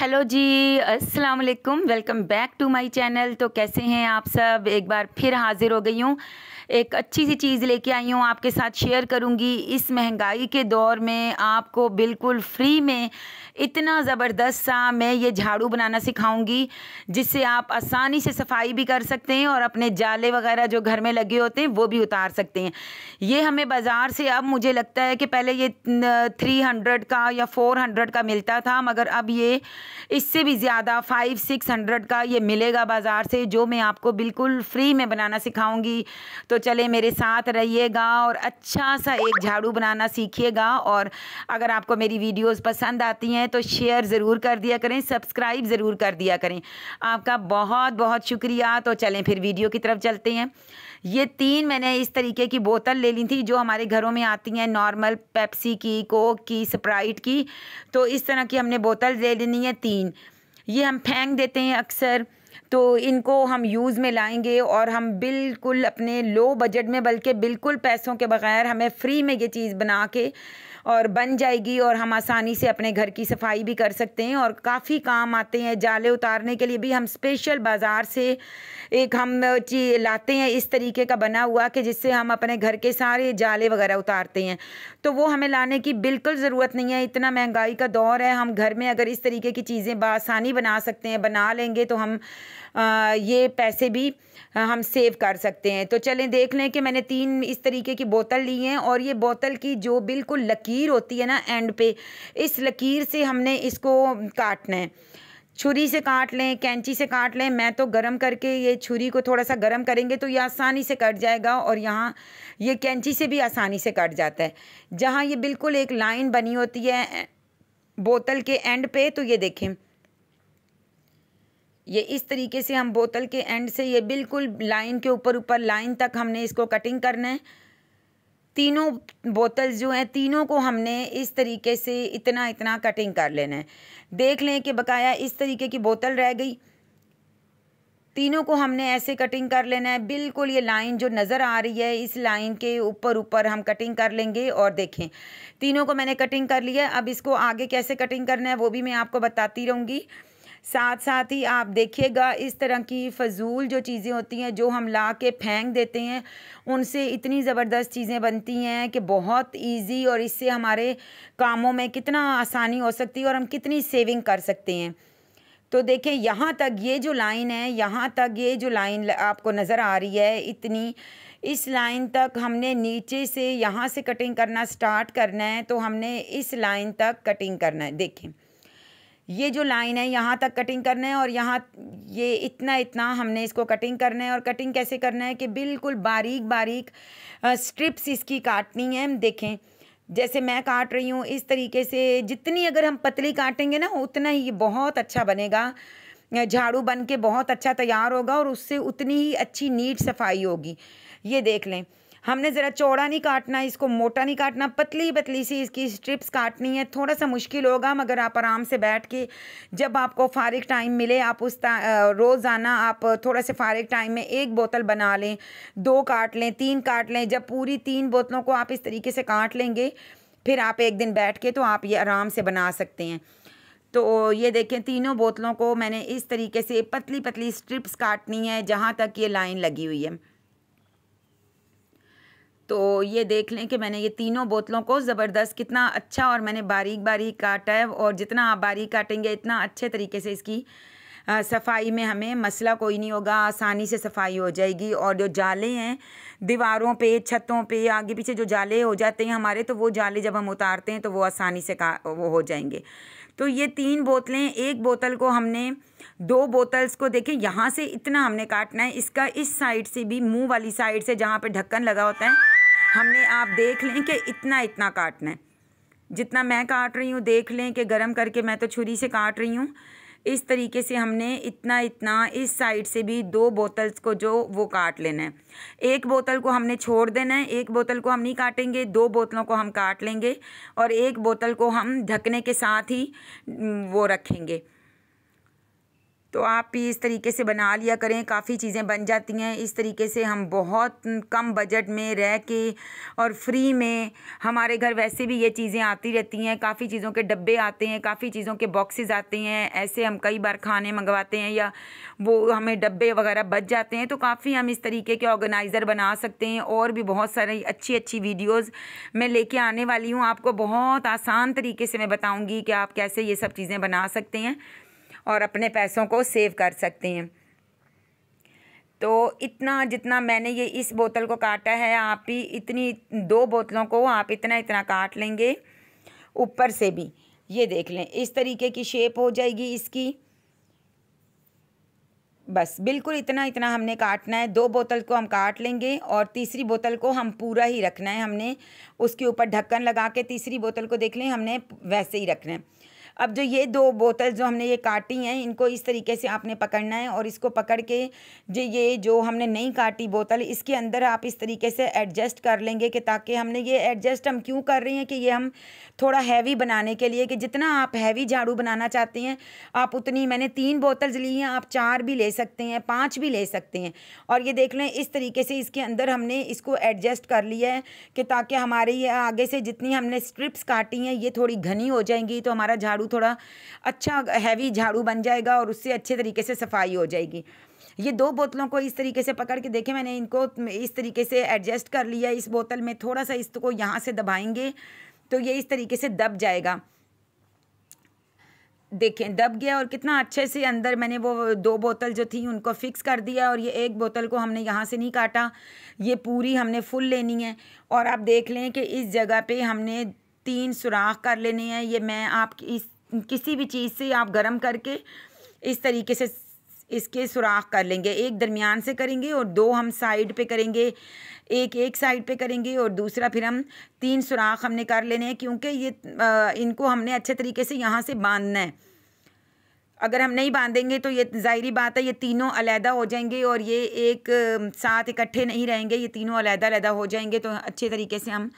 hello जी अस्सलाम वालेकुम welcome back to my channel तो कैसे हैं आप सब एक बार फिर हाज़िर हो गई हूँ एक अच्छी सी चीज़ लेके आई हूँ आपके साथ शेयर करूँगी इस महंगाई के दौर में आपको बिल्कुल फ्री में इतना ज़बरदस्त सा मैं ये झाड़ू बनाना सिखाऊँगी जिससे आप आसानी से सफाई भी कर सकते हैं और अपने जाले वगैरह जो घर में लगे होते हैं वो भी उतार सकते हैं ये हमें बाज़ार से अब मुझे लगता है कि पहले ये थ्री हंड्रेड का या फ़ोर हंड्रेड का मिलता था मगर अब ये इससे भी ज़्यादा फाइव सिक्स हंड्रेड का ये मिलेगा बाज़ार से जो मैं आपको बिल्कुल फ्री में बनाना सिखाऊंगी तो चले मेरे साथ रहिएगा और अच्छा सा एक झाड़ू बनाना सीखिएगा और अगर आपको मेरी वीडियोस पसंद आती हैं तो शेयर ज़रूर कर दिया करें सब्सक्राइब ज़रूर कर दिया करें आपका बहुत बहुत शुक्रिया तो चलें फिर वीडियो की तरफ चलते हैं ये तीन मैंने इस तरीके की बोतल ले ली थी जो हमारे घरों में आती हैं नॉर्मल पेप्सी की कोक की स्प्राइट की तो इस तरह की हमने बोतल ले लेनी है तीन ये हम फेंक देते हैं अक्सर तो इनको हम यूज़ में लाएंगे और हम बिल्कुल अपने लो बजट में बल्कि बिल्कुल पैसों के बग़ैर हमें फ्री में ये चीज़ बना के और बन जाएगी और हम आसानी से अपने घर की सफाई भी कर सकते हैं और काफ़ी काम आते हैं जाले उतारने के लिए भी हम स्पेशल बाज़ार से एक हम ची लाते हैं इस तरीके का बना हुआ कि जिससे हम अपने घर के सारे जाले वगैरह उतारते हैं तो वो हमें लाने की बिल्कुल ज़रूरत नहीं है इतना महंगाई का दौर है हम घर में अगर इस तरीके की चीज़ें बासानी बना सकते हैं बना लेंगे तो हम ये पैसे भी हम सेव कर सकते हैं तो चलें देख लें कि मैंने तीन इस तरीके की बोतल ली हैं और ये बोतल की जो बिल्कुल लकीर होती है ना एंड पे इस लकीर से हमने इसको काटना है छुरी से काट लें कैंची से काट लें मैं तो गरम करके ये छुरी को थोड़ा सा गरम करेंगे तो ये आसानी से कट जाएगा और यहाँ ये कैंची से भी आसानी से कट जाता है जहाँ ये बिल्कुल एक लाइन बनी होती है बोतल के एंड पे तो ये देखें ये इस तरीके से हम बोतल के एंड से ये बिल्कुल लाइन के ऊपर ऊपर लाइन तक हमने इसको कटिंग करना है तीनों बोतल्स जो हैं तीनों को हमने इस तरीके से इतना इतना कटिंग कर लेना है देख लें कि बकाया इस तरीके की बोतल रह गई तीनों को हमने ऐसे कटिंग कर लेना है बिल्कुल ये लाइन जो नज़र आ रही है इस लाइन के ऊपर ऊपर हम कटिंग कर लेंगे और देखें तीनों को मैंने कटिंग कर लिया अब इसको आगे कैसे कटिंग करना है वो भी मैं आपको बताती रहूँगी साथ साथ ही आप देखिएगा इस तरह की फजूल जो चीज़ें होती हैं जो हम ला के फेंक देते हैं उनसे इतनी ज़बरदस्त चीज़ें बनती हैं कि बहुत इजी और इससे हमारे कामों में कितना आसानी हो सकती है और हम कितनी सेविंग कर सकते हैं तो देखें यहाँ तक ये जो लाइन है यहाँ तक ये जो लाइन आपको नज़र आ रही है इतनी इस लाइन तक हमने नीचे से यहाँ से कटिंग करना स्टार्ट करना है तो हमने इस लाइन तक कटिंग करना है देखें ये जो लाइन है यहाँ तक कटिंग करना है और यहाँ ये इतना इतना हमने इसको कटिंग करना है और कटिंग कैसे करना है कि बिल्कुल बारीक बारीक स्ट्रिप्स इसकी काटनी है हम देखें जैसे मैं काट रही हूँ इस तरीके से जितनी अगर हम पतली काटेंगे ना उतना ही बहुत अच्छा बनेगा झाड़ू बन के बहुत अच्छा तैयार होगा और उससे उतनी ही अच्छी नीट सफाई होगी ये देख लें हमने ज़रा चौड़ा नहीं काटना इसको मोटा नहीं काटना पतली पतली सी इसकी स्ट्रिप्स काटनी है थोड़ा सा मुश्किल होगा मगर आप आराम से बैठ के जब आपको फ़ारिग टाइम मिले आप उस रोज़ाना आप थोड़ा से फ़ारिग टाइम में एक बोतल बना लें दो काट लें तीन काट लें जब पूरी तीन बोतलों को आप इस तरीके से काट लेंगे फिर आप एक दिन बैठ के तो आप ये आराम से बना सकते हैं तो ये देखें तीनों बोतलों को मैंने इस तरीके से पतली पतली स्ट्रिप्स काटनी है जहाँ तक ये लाइन लगी हुई है तो ये देख लें कि मैंने ये तीनों बोतलों को ज़बरदस्त कितना अच्छा और मैंने बारीक बारीक काटा है और जितना आप बारीक काटेंगे इतना अच्छे तरीके से इसकी सफाई में हमें मसला कोई नहीं होगा आसानी से सफाई हो जाएगी और जो जाले हैं दीवारों पे छतों पे आगे पीछे जो जाले हो जाते हैं हमारे तो वो जाले जब हम उतारते हैं तो वो आसानी से का वो हो जाएंगे तो ये तीन बोतलें एक बोतल को हमने दो बोतल्स को देखें यहाँ से इतना हमने काटना है इसका इस साइड से भी मुँह वाली साइड से जहाँ पर ढक्कन लगा होता है हमने आप देख लें कि इतना इतना काटना है जितना मैं काट रही हूँ देख लें कि गर्म करके मैं तो छुरी से काट रही हूँ इस तरीके से हमने इतना इतना इस साइड से भी दो बोतल्स को जो वो काट लेना है एक बोतल को हमने छोड़ देना है एक बोतल को हम नहीं काटेंगे दो बोतलों को हम काट लेंगे और एक बोतल को हम ढकने के साथ ही वो रखेंगे तो आप भी इस तरीके से बना लिया करें काफ़ी चीज़ें बन जाती हैं इस तरीके से हम बहुत कम बजट में रह के और फ्री में हमारे घर वैसे भी ये चीज़ें आती रहती हैं काफ़ी चीज़ों के डब्बे आते हैं काफ़ी चीज़ों के बॉक्सेस आते हैं ऐसे हम कई बार खाने मंगवाते हैं या वो हमें डब्बे वगैरह बच जाते हैं तो काफ़ी हम इस तरीके के ऑर्गेनाइज़र बना सकते हैं और भी बहुत सारी अच्छी अच्छी वीडियोज़ मैं लेके आने वाली हूँ आपको बहुत आसान तरीके से मैं बताऊँगी कि आप कैसे ये सब चीज़ें बना सकते हैं और अपने पैसों को सेव कर सकते हैं तो इतना जितना मैंने ये इस बोतल को काटा है आप ही इतनी दो बोतलों को आप इतना इतना काट लेंगे ऊपर से भी ये देख लें इस तरीके की शेप हो जाएगी इसकी बस बिल्कुल इतना इतना हमने काटना है दो बोतल को हम काट लेंगे और तीसरी बोतल को हम पूरा ही रखना है हमने उसके ऊपर ढक्कन लगा के तीसरी बोतल को देख लें हमने वैसे ही रखना है अब जो ये दो बोतल जो हमने ये काटी हैं इनको इस तरीके से आपने पकड़ना है और इसको पकड़ के जो ये जो हमने नहीं काटी बोतल इसके अंदर आप इस तरीके से एडजस्ट कर लेंगे कि ताकि हमने ये एडजस्ट हम क्यों कर रहे हैं कि ये हम थोड़ा हैवी बनाने के लिए कि जितना आप हैवी झाड़ू बनाना चाहते हैं आप उतनी मैंने तीन बोतल्स ली हैं आप चार भी ले सकते हैं पाँच भी ले सकते हैं और ये देख लें इस तरीके से इसके अंदर हमने इसको एडजस्ट कर लिया है कि ताकि हमारे ये आगे से जितनी हमने स्ट्रिप्स काटी हैं ये थोड़ी घनी हो जाएंगी तो हमारा झाड़ू झाड़ू थोड़ा अच्छा हैवी झाड़ू बन जाएगा और उससे अच्छे तरीके से सफाई हो जाएगी ये दो बोतलों को इस तरीके से पकड़ के देखें मैंने इनको इस तरीके से एडजस्ट कर लिया इस बोतल में थोड़ा सा इसको यहाँ से दबाएंगे तो ये इस तरीके से दब जाएगा देखें दब गया और कितना अच्छे से अंदर मैंने वो दो बोतल जो थी उनको फ़िक्स कर दिया और ये एक बोतल को हमने यहाँ से नहीं काटा ये पूरी हमने फुल लेनी है और आप देख लें कि इस जगह पे हमने तीन सुराख कर लेने हैं ये मैं आपकी इस किसी भी चीज़ से आप गर्म करके इस तरीके से इसके सुराख कर लेंगे एक दरमियान से करेंगे और दो हम साइड पे करेंगे एक एक साइड पे करेंगे और दूसरा फिर हम तीन सुराख हमने कर लेने हैं क्योंकि ये इनको हमने अच्छे तरीके से यहाँ से बांधना है अगर हम नहीं बांधेंगे तो ये ज़ाहरी बात है ये तीनों अलहदा हो जाएंगे और ये एक साथ इकट्ठे नहीं रहेंगे ये तीनों अलहदा अलहदा हो जाएंगे तो अच्छे तरीके से हम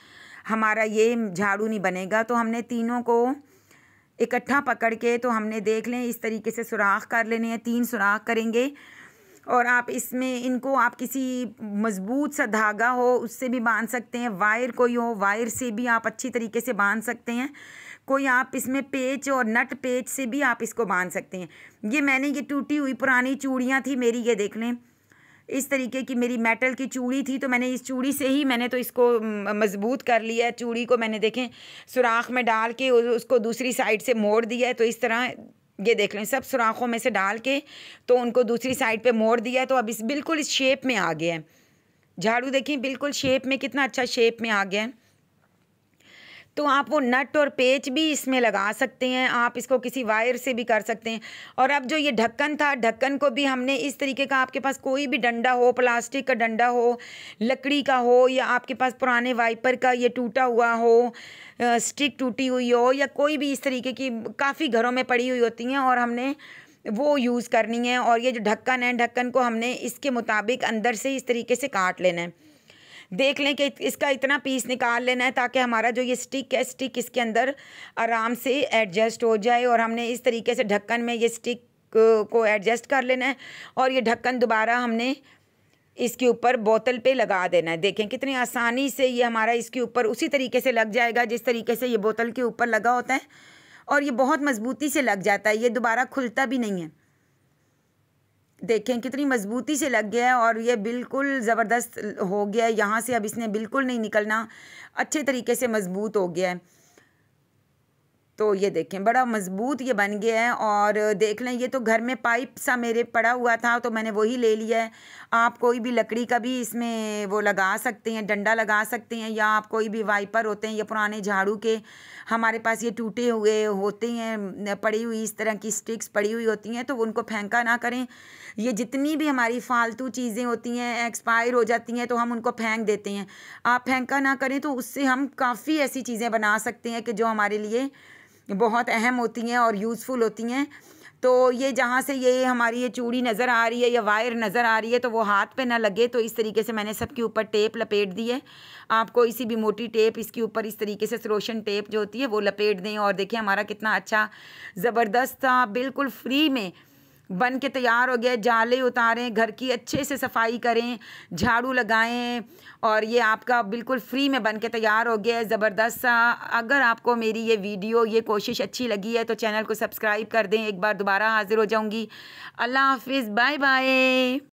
हमारा ये झाड़ू नहीं बनेगा तो हमने तीनों को इकट्ठा पकड़ के तो हमने देख लें इस तरीके से सुराख कर लेने हैं तीन सुराख करेंगे और आप इसमें इनको आप किसी मज़बूत सा धागा हो उससे भी बांध सकते हैं वायर कोई हो वायर से भी आप अच्छी तरीके से बांध सकते हैं कोई आप इसमें पेच और नट पेच से भी आप इसको बांध सकते हैं ये मैंने ये टूटी हुई पुरानी चूड़ियाँ थी मेरी ये देख लें इस तरीके की मेरी मेटल की चूड़ी थी तो मैंने इस चूड़ी से ही मैंने तो इसको मजबूत कर लिया चूड़ी को मैंने देखें सुराख में डाल के उसको दूसरी साइड से मोड़ दिया है तो इस तरह ये देख लें सब सुराखों में से डाल के तो उनको दूसरी साइड पे मोड़ दिया तो अब इस बिल्कुल इस शेप में आ गया है झाड़ू देखें बिल्कुल शेप में कितना अच्छा शेप में आ गया है तो आप वो नट और पेच भी इसमें लगा सकते हैं आप इसको किसी वायर से भी कर सकते हैं और अब जो ये ढक्कन था ढक्कन को भी हमने इस तरीके का आपके पास कोई भी डंडा हो प्लास्टिक का डंडा हो लकड़ी का हो या आपके पास पुराने वाइपर का ये टूटा हुआ हो स्टिक टूटी हुई हो या कोई भी इस तरीके की काफ़ी घरों में पड़ी हुई होती हैं और हमने वो यूज़ करनी है और ये जो ढक्कन है ढक्कन को हमने इसके मुताबिक अंदर से इस तरीके से काट लेना है देख लें कि इसका इतना पीस निकाल लेना है ताकि हमारा जो ये स्टिक है स्टिक इसके अंदर आराम से एडजस्ट हो जाए और हमने इस तरीके से ढक्कन में ये स्टिक को एडजस्ट कर लेना है और ये ढक्कन दोबारा हमने इसके ऊपर बोतल पे लगा देना है देखें कितनी आसानी से ये हमारा इसके ऊपर उसी तरीके से लग जाएगा जिस तरीके से ये बोतल के ऊपर लगा होता है और ये बहुत मज़बूती से लग जाता है ये दोबारा खुलता भी नहीं है देखें कितनी मजबूती से लग गया है और ये बिल्कुल ज़बरदस्त हो गया है यहाँ से अब इसने बिल्कुल नहीं निकलना अच्छे तरीके से मजबूत हो गया है तो ये देखें बड़ा मज़बूत ये बन गया है और देख लें ये तो घर में पाइप सा मेरे पड़ा हुआ था तो मैंने वही ले लिया है आप कोई भी लकड़ी का भी इसमें वो लगा सकते हैं डंडा लगा सकते हैं या आप कोई भी वाइपर होते हैं या पुराने झाड़ू के हमारे पास ये टूटे हुए होते हैं पड़ी हुई इस तरह की स्टिक्स पड़ी हुई होती हैं तो उनको फेंका ना करें ये जितनी भी हमारी फालतू चीज़ें होती हैं एक्सपायर हो जाती हैं तो हम उनको फेंक देते हैं आप फेंका ना करें तो उससे हम काफ़ी ऐसी चीज़ें बना सकते हैं कि जो हमारे लिए बहुत अहम होती हैं और यूज़फुल होती हैं तो ये जहाँ से ये हमारी ये चूड़ी नज़र आ रही है या वायर नज़र आ रही है तो वो हाथ पे ना लगे तो इस तरीके से मैंने सबके ऊपर टेप लपेट दी है आपको इसी भी मोटी टेप इसके ऊपर इस तरीके से सरोशन टेप जो होती है वो लपेट दें और देखिए हमारा कितना अच्छा ज़बरदस्त था बिल्कुल फ्री में बन के तैयार हो गया जाले उतारें घर की अच्छे से सफाई करें झाड़ू लगाएं और ये आपका बिल्कुल फ्री में बन के तैयार हो गया है ज़बरदस्त सा अगर आपको मेरी ये वीडियो ये कोशिश अच्छी लगी है तो चैनल को सब्सक्राइब कर दें एक बार दोबारा हाज़िर हो जाऊँगी अल्लाह हाफिज़ बाय बाय